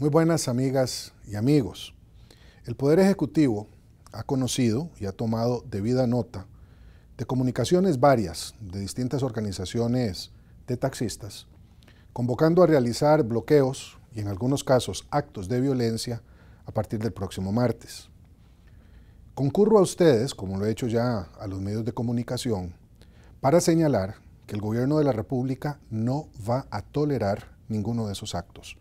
Muy buenas amigas y amigos. El Poder Ejecutivo ha conocido y ha tomado debida nota de comunicaciones varias de distintas organizaciones de taxistas, convocando a realizar bloqueos y en algunos casos actos de violencia a partir del próximo martes. Concurro a ustedes, como lo he hecho ya a los medios de comunicación, para señalar que el gobierno de la República no va a tolerar ninguno de esos actos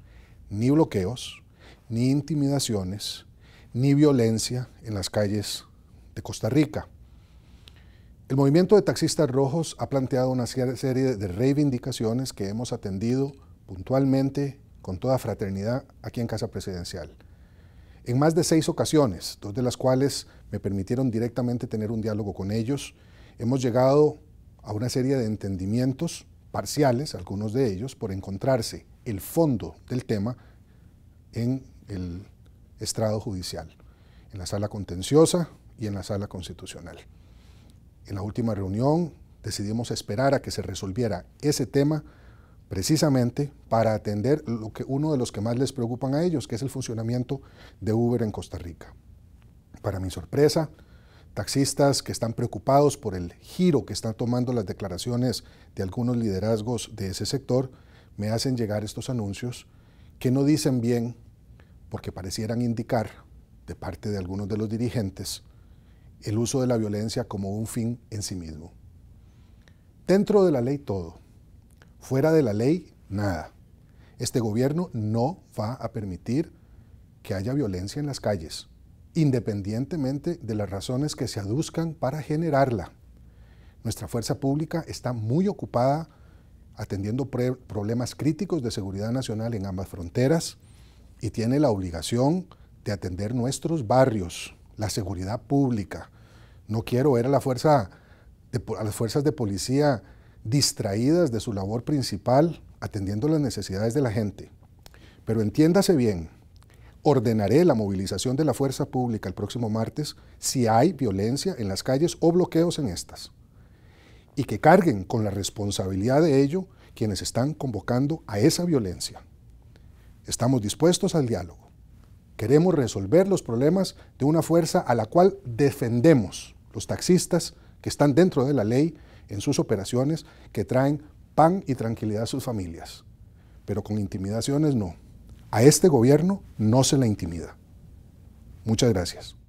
ni bloqueos, ni intimidaciones, ni violencia en las calles de Costa Rica. El movimiento de taxistas rojos ha planteado una serie de reivindicaciones que hemos atendido puntualmente con toda fraternidad aquí en Casa Presidencial. En más de seis ocasiones, dos de las cuales me permitieron directamente tener un diálogo con ellos, hemos llegado a una serie de entendimientos parciales, algunos de ellos, por encontrarse el fondo del tema en el estrado judicial, en la sala contenciosa y en la sala constitucional. En la última reunión decidimos esperar a que se resolviera ese tema precisamente para atender lo que uno de los que más les preocupan a ellos, que es el funcionamiento de Uber en Costa Rica. Para mi sorpresa, taxistas que están preocupados por el giro que están tomando las declaraciones de algunos liderazgos de ese sector, me hacen llegar estos anuncios que no dicen bien porque parecieran indicar, de parte de algunos de los dirigentes, el uso de la violencia como un fin en sí mismo. Dentro de la ley todo, fuera de la ley nada. Este gobierno no va a permitir que haya violencia en las calles independientemente de las razones que se aduzcan para generarla. Nuestra fuerza pública está muy ocupada atendiendo problemas críticos de seguridad nacional en ambas fronteras y tiene la obligación de atender nuestros barrios, la seguridad pública. No quiero ver a, la fuerza de, las fuerzas de policía distraídas de su labor principal atendiendo las necesidades de la gente. Pero entiéndase bien, Ordenaré la movilización de la fuerza pública el próximo martes si hay violencia en las calles o bloqueos en estas. Y que carguen con la responsabilidad de ello quienes están convocando a esa violencia. Estamos dispuestos al diálogo. Queremos resolver los problemas de una fuerza a la cual defendemos los taxistas que están dentro de la ley en sus operaciones que traen pan y tranquilidad a sus familias. Pero con intimidaciones no. A este gobierno no se le intimida. Muchas gracias.